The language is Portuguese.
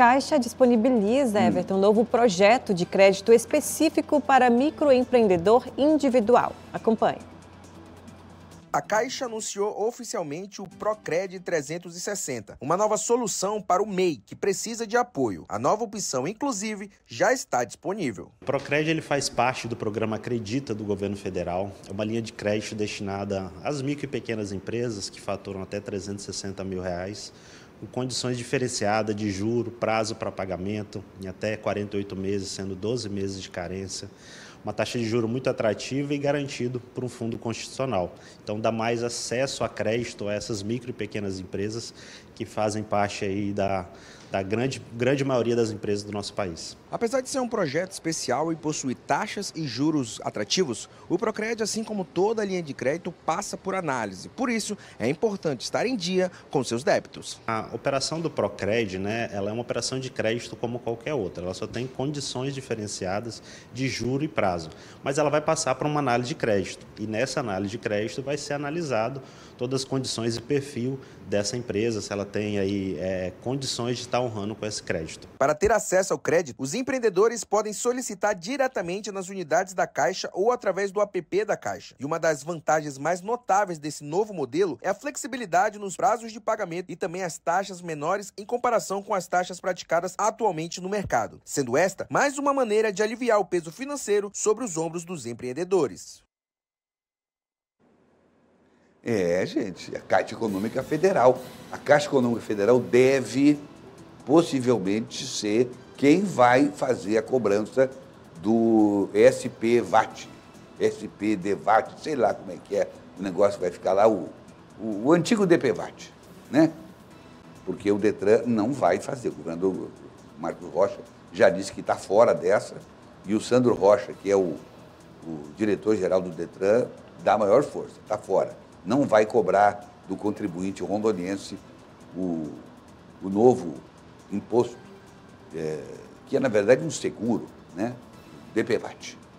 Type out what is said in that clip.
Caixa disponibiliza, hum. Everton, um novo projeto de crédito específico para microempreendedor individual. Acompanhe. A Caixa anunciou oficialmente o Procred 360, uma nova solução para o MEI que precisa de apoio. A nova opção, inclusive, já está disponível. O Procred ele faz parte do programa Acredita do governo federal. É uma linha de crédito destinada às micro e pequenas empresas que faturam até 360 mil reais com condições diferenciadas de juro, prazo para pagamento em até 48 meses, sendo 12 meses de carência, uma taxa de juro muito atrativa e garantido por um fundo constitucional. Então dá mais acesso a crédito a essas micro e pequenas empresas que fazem parte aí da da grande, grande maioria das empresas do nosso país. Apesar de ser um projeto especial e possuir taxas e juros atrativos, o Procred, assim como toda a linha de crédito, passa por análise. Por isso, é importante estar em dia com seus débitos. A operação do Procred, né, ela é uma operação de crédito como qualquer outra. Ela só tem condições diferenciadas de juro e prazo. Mas ela vai passar para uma análise de crédito. E nessa análise de crédito vai ser analisado todas as condições e perfil dessa empresa, se ela tem aí é, condições de estar está honrando com esse crédito. Para ter acesso ao crédito, os empreendedores podem solicitar diretamente nas unidades da Caixa ou através do app da Caixa. E uma das vantagens mais notáveis desse novo modelo é a flexibilidade nos prazos de pagamento e também as taxas menores em comparação com as taxas praticadas atualmente no mercado, sendo esta mais uma maneira de aliviar o peso financeiro sobre os ombros dos empreendedores. É, gente, a Caixa Econômica Federal. A Caixa Econômica Federal deve possivelmente ser quem vai fazer a cobrança do SPVAT, SPDVAT, sei lá como é que é, o negócio vai ficar lá, o, o, o antigo DPVAT, né? Porque o Detran não vai fazer, o governador Marcos Rocha já disse que está fora dessa, e o Sandro Rocha, que é o, o diretor-geral do Detran, dá maior força, está fora. Não vai cobrar do contribuinte rondoniense o, o novo imposto, é, que é, na verdade, um seguro, né? DPVAT.